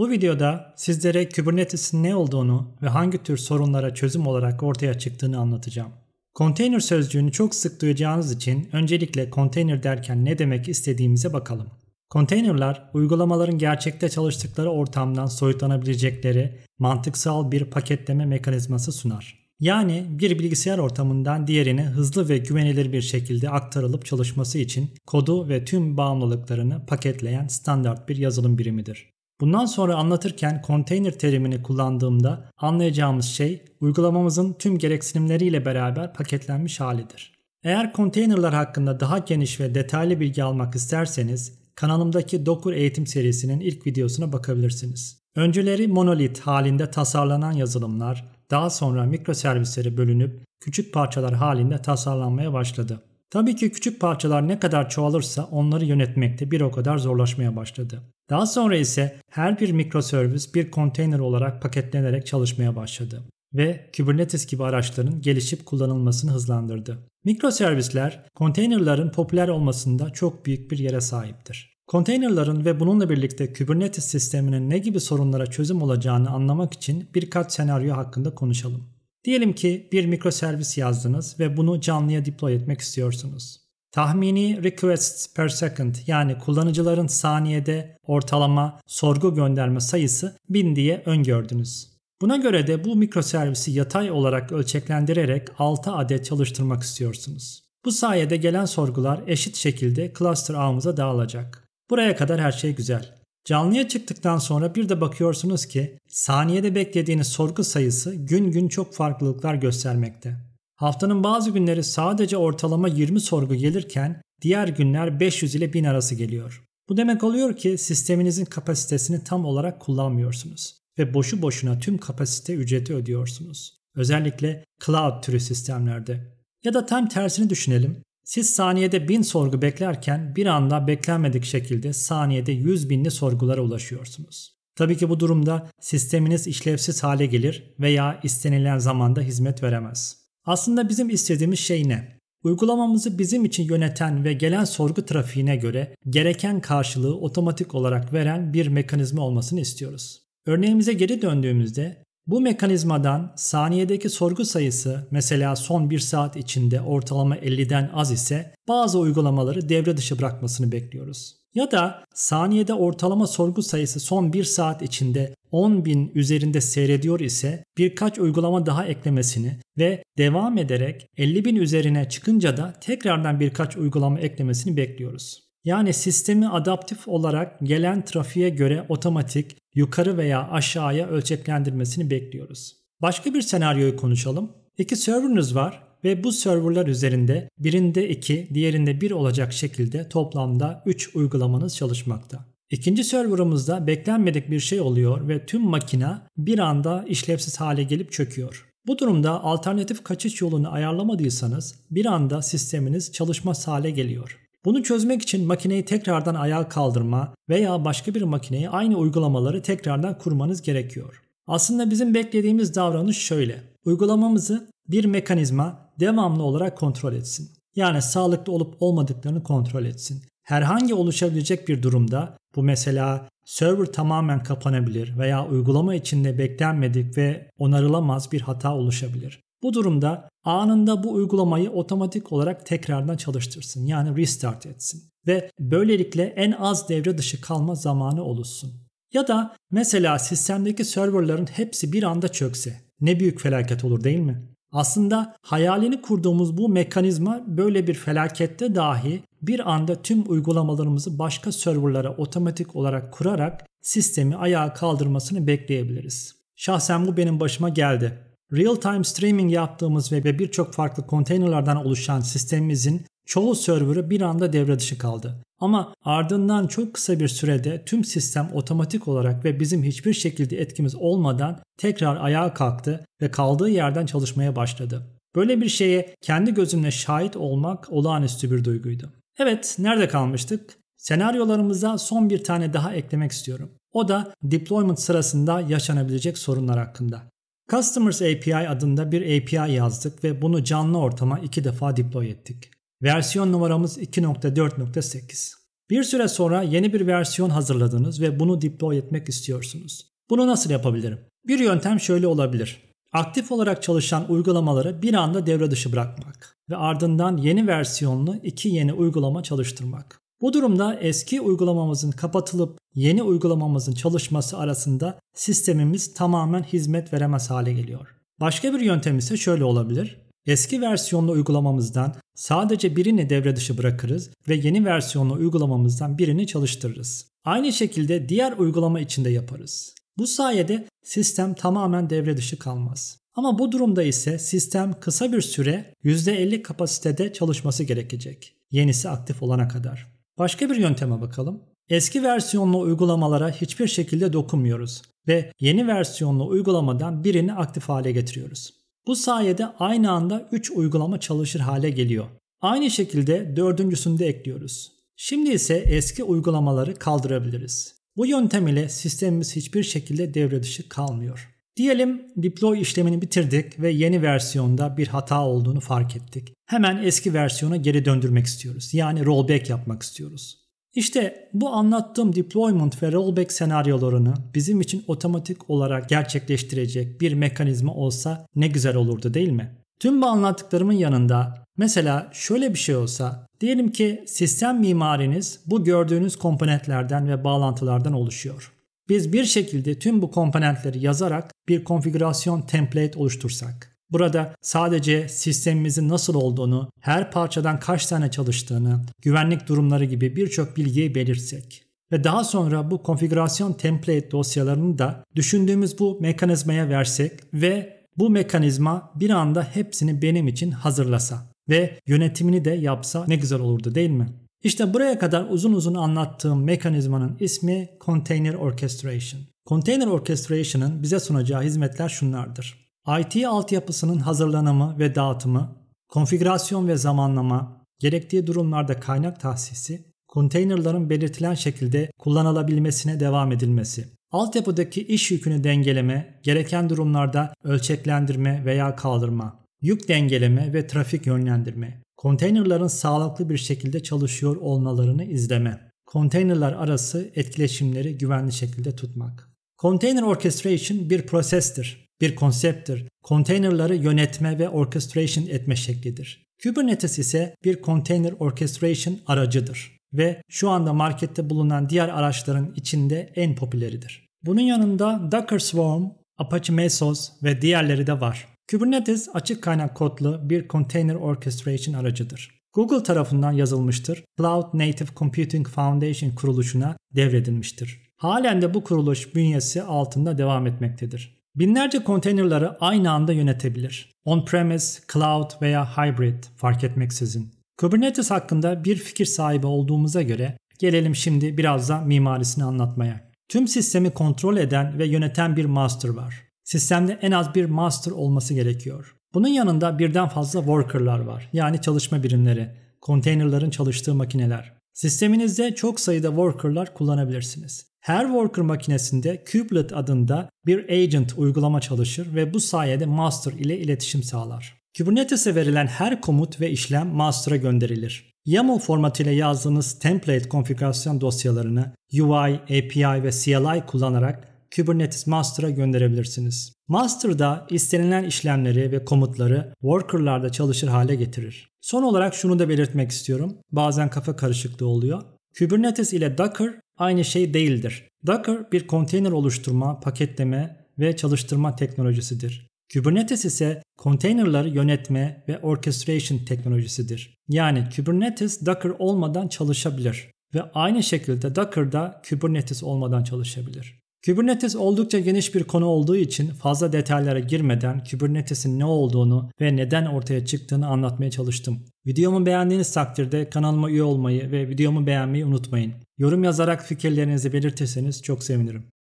Bu videoda sizlere Kubernetes'in ne olduğunu ve hangi tür sorunlara çözüm olarak ortaya çıktığını anlatacağım. Container sözcüğünü çok sık duyacağınız için öncelikle container derken ne demek istediğimize bakalım. Containerlar uygulamaların gerçekte çalıştıkları ortamdan soyutlanabilecekleri mantıksal bir paketleme mekanizması sunar. Yani bir bilgisayar ortamından diğerine hızlı ve güvenilir bir şekilde aktarılıp çalışması için kodu ve tüm bağımlılıklarını paketleyen standart bir yazılım birimidir. Bundan sonra anlatırken container terimini kullandığımda anlayacağımız şey uygulamamızın tüm gereksinimleriyle beraber paketlenmiş halidir. Eğer konteynerlar hakkında daha geniş ve detaylı bilgi almak isterseniz kanalımdaki Docker eğitim serisinin ilk videosuna bakabilirsiniz. Önceleri monolit halinde tasarlanan yazılımlar daha sonra mikroservislere bölünüp küçük parçalar halinde tasarlanmaya başladı. Tabii ki küçük parçalar ne kadar çoğalırsa onları yönetmekte bir o kadar zorlaşmaya başladı. Daha sonra ise her bir mikroservis bir konteyner olarak paketlenerek çalışmaya başladı ve Kubernetes gibi araçların gelişip kullanılmasını hızlandırdı. Mikroservisler konteynerların popüler olmasında çok büyük bir yere sahiptir. Konteynerların ve bununla birlikte Kubernetes sisteminin ne gibi sorunlara çözüm olacağını anlamak için birkaç senaryo hakkında konuşalım. Diyelim ki bir mikroservis yazdınız ve bunu canlıya deploy etmek istiyorsunuz. Tahmini requests per second yani kullanıcıların saniyede ortalama sorgu gönderme sayısı 1000 diye öngördünüz. Buna göre de bu mikroservisi yatay olarak ölçeklendirerek 6 adet çalıştırmak istiyorsunuz. Bu sayede gelen sorgular eşit şekilde cluster ağımıza dağılacak. Buraya kadar her şey güzel. Canlıya çıktıktan sonra bir de bakıyorsunuz ki saniyede beklediğiniz sorgu sayısı gün gün çok farklılıklar göstermekte. Haftanın bazı günleri sadece ortalama 20 sorgu gelirken diğer günler 500 ile 1000 arası geliyor. Bu demek oluyor ki sisteminizin kapasitesini tam olarak kullanmıyorsunuz ve boşu boşuna tüm kapasite ücreti ödüyorsunuz. Özellikle cloud türü sistemlerde. Ya da tam tersini düşünelim. Siz saniyede 1000 sorgu beklerken bir anda beklenmedik şekilde saniyede 100 binli sorgulara ulaşıyorsunuz. Tabii ki bu durumda sisteminiz işlevsiz hale gelir veya istenilen zamanda hizmet veremez. Aslında bizim istediğimiz şey ne? Uygulamamızı bizim için yöneten ve gelen sorgu trafiğine göre gereken karşılığı otomatik olarak veren bir mekanizma olmasını istiyoruz. Örneğimize geri döndüğümüzde bu mekanizmadan saniyedeki sorgu sayısı mesela son 1 saat içinde ortalama 50'den az ise bazı uygulamaları devre dışı bırakmasını bekliyoruz. Ya da saniyede ortalama sorgu sayısı son 1 saat içinde 10.000 üzerinde seyrediyor ise birkaç uygulama daha eklemesini ve devam ederek 50.000 üzerine çıkınca da tekrardan birkaç uygulama eklemesini bekliyoruz. Yani sistemi adaptif olarak gelen trafiğe göre otomatik yukarı veya aşağıya ölçeklendirmesini bekliyoruz. Başka bir senaryoyu konuşalım. İki server'ınız var ve bu serverlar üzerinde birinde 2, diğerinde 1 olacak şekilde toplamda 3 uygulamanız çalışmakta. İkinci serverımızda beklenmedik bir şey oluyor ve tüm makina bir anda işlevsiz hale gelip çöküyor. Bu durumda alternatif kaçış yolunu ayarlamadıysanız bir anda sisteminiz çalışmaz hale geliyor. Bunu çözmek için makineyi tekrardan ayağa kaldırma veya başka bir makineye aynı uygulamaları tekrardan kurmanız gerekiyor. Aslında bizim beklediğimiz davranış şöyle. Uygulamamızı bir mekanizma devamlı olarak kontrol etsin. Yani sağlıklı olup olmadıklarını kontrol etsin. Herhangi oluşabilecek bir durumda bu mesela server tamamen kapanabilir veya uygulama içinde beklenmedik ve onarılamaz bir hata oluşabilir. Bu durumda anında bu uygulamayı otomatik olarak tekrardan çalıştırsın. Yani restart etsin ve böylelikle en az devre dışı kalma zamanı olursun. Ya da mesela sistemdeki serverların hepsi bir anda çökse ne büyük felaket olur değil mi? Aslında hayalini kurduğumuz bu mekanizma böyle bir felakette dahi bir anda tüm uygulamalarımızı başka serverlara otomatik olarak kurarak sistemi ayağa kaldırmasını bekleyebiliriz. Şahsen bu benim başıma geldi. Real-time streaming yaptığımız ve birçok farklı konteynerlardan oluşan sistemimizin çoğu serverı bir anda devre dışı kaldı. Ama ardından çok kısa bir sürede tüm sistem otomatik olarak ve bizim hiçbir şekilde etkimiz olmadan tekrar ayağa kalktı ve kaldığı yerden çalışmaya başladı. Böyle bir şeye kendi gözümle şahit olmak olağanüstü bir duyguydu. Evet, nerede kalmıştık? Senaryolarımıza son bir tane daha eklemek istiyorum. O da deployment sırasında yaşanabilecek sorunlar hakkında. Customers API adında bir API yazdık ve bunu canlı ortama iki defa deploy ettik. Versiyon numaramız 2.4.8. Bir süre sonra yeni bir versiyon hazırladınız ve bunu deploy etmek istiyorsunuz. Bunu nasıl yapabilirim? Bir yöntem şöyle olabilir. Aktif olarak çalışan uygulamaları bir anda devre dışı bırakmak ve ardından yeni versiyonlu iki yeni uygulama çalıştırmak. Bu durumda eski uygulamamızın kapatılıp yeni uygulamamızın çalışması arasında sistemimiz tamamen hizmet veremez hale geliyor. Başka bir yöntem ise şöyle olabilir. Eski versiyonlu uygulamamızdan sadece birini devre dışı bırakırız ve yeni versiyonlu uygulamamızdan birini çalıştırırız. Aynı şekilde diğer uygulama içinde yaparız. Bu sayede sistem tamamen devre dışı kalmaz. Ama bu durumda ise sistem kısa bir süre %50 kapasitede çalışması gerekecek. Yenisi aktif olana kadar. Başka bir yönteme bakalım. Eski versiyonlu uygulamalara hiçbir şekilde dokunmuyoruz ve yeni versiyonlu uygulamadan birini aktif hale getiriyoruz. Bu sayede aynı anda 3 uygulama çalışır hale geliyor. Aynı şekilde dördüncüsünü de ekliyoruz. Şimdi ise eski uygulamaları kaldırabiliriz. Bu yöntem ile sistemimiz hiçbir şekilde devre dışı kalmıyor. Diyelim deploy işlemini bitirdik ve yeni versiyonda bir hata olduğunu fark ettik. Hemen eski versiyona geri döndürmek istiyoruz. Yani rollback yapmak istiyoruz. İşte bu anlattığım deployment ve rollback senaryolarını bizim için otomatik olarak gerçekleştirecek bir mekanizma olsa ne güzel olurdu değil mi? Tüm bu anlattıklarımın yanında mesela şöyle bir şey olsa diyelim ki sistem mimariniz bu gördüğünüz komponentlerden ve bağlantılardan oluşuyor. Biz bir şekilde tüm bu komponentleri yazarak bir konfigürasyon template oluştursak. Burada sadece sistemimizin nasıl olduğunu, her parçadan kaç tane çalıştığını, güvenlik durumları gibi birçok bilgiyi belirsek ve daha sonra bu konfigürasyon template dosyalarını da düşündüğümüz bu mekanizmaya versek ve bu mekanizma bir anda hepsini benim için hazırlasa ve yönetimini de yapsa ne güzel olurdu değil mi? İşte buraya kadar uzun uzun anlattığım mekanizmanın ismi Container Orchestration. Container Orchestration'ın bize sunacağı hizmetler şunlardır. IT altyapısının hazırlanımı ve dağıtımı, konfigürasyon ve zamanlama, gerektiği durumlarda kaynak tahsisi, konteynerların belirtilen şekilde kullanılabilmesine devam edilmesi, altyapıdaki iş yükünü dengeleme, gereken durumlarda ölçeklendirme veya kaldırma, yük dengeleme ve trafik yönlendirme, konteynerların sağlıklı bir şekilde çalışıyor olmalarını izleme, konteynerlar arası etkileşimleri güvenli şekilde tutmak. Container orchestration bir prosestir, bir konsepttir. Konteynerları yönetme ve orchestration etme şeklidir. Kubernetes ise bir container orchestration aracıdır ve şu anda markette bulunan diğer araçların içinde en popüleridir. Bunun yanında Docker Swarm, Apache Mesos ve diğerleri de var. Kubernetes açık kaynak kodlu bir container orchestration aracıdır. Google tarafından yazılmıştır. Cloud Native Computing Foundation kuruluşuna devredilmiştir. Halen de bu kuruluş bünyesi altında devam etmektedir. Binlerce konteynerları aynı anda yönetebilir. On-premise, cloud veya hybrid fark etmeksizin. Kubernetes hakkında bir fikir sahibi olduğumuza göre gelelim şimdi biraz da mimarisini anlatmaya. Tüm sistemi kontrol eden ve yöneten bir master var. Sistemde en az bir master olması gerekiyor. Bunun yanında birden fazla worker'lar var. Yani çalışma birimleri, konteynerların çalıştığı makineler. Sisteminizde çok sayıda worker'lar kullanabilirsiniz. Her worker makinesinde kubelet adında bir agent uygulama çalışır ve bu sayede master ile iletişim sağlar. Kubernetes'e verilen her komut ve işlem master'a gönderilir. YAML formatıyla yazdığınız template konfigürasyon dosyalarını UI, API ve CLI kullanarak Kubernetes Master'a gönderebilirsiniz. Master da istenilen işlemleri ve komutları worker'larda çalışır hale getirir. Son olarak şunu da belirtmek istiyorum. Bazen kafa karışıklığı oluyor. Kubernetes ile Docker aynı şey değildir. Docker bir konteyner oluşturma, paketleme ve çalıştırma teknolojisidir. Kubernetes ise konteynerları yönetme ve orchestration teknolojisidir. Yani Kubernetes Docker olmadan çalışabilir ve aynı şekilde Docker da Kubernetes olmadan çalışabilir. Kubernetes oldukça geniş bir konu olduğu için fazla detaylara girmeden Kubernetes'in ne olduğunu ve neden ortaya çıktığını anlatmaya çalıştım. Videomu beğendiğiniz takdirde kanalıma üye olmayı ve videomu beğenmeyi unutmayın. Yorum yazarak fikirlerinizi belirtirseniz çok sevinirim.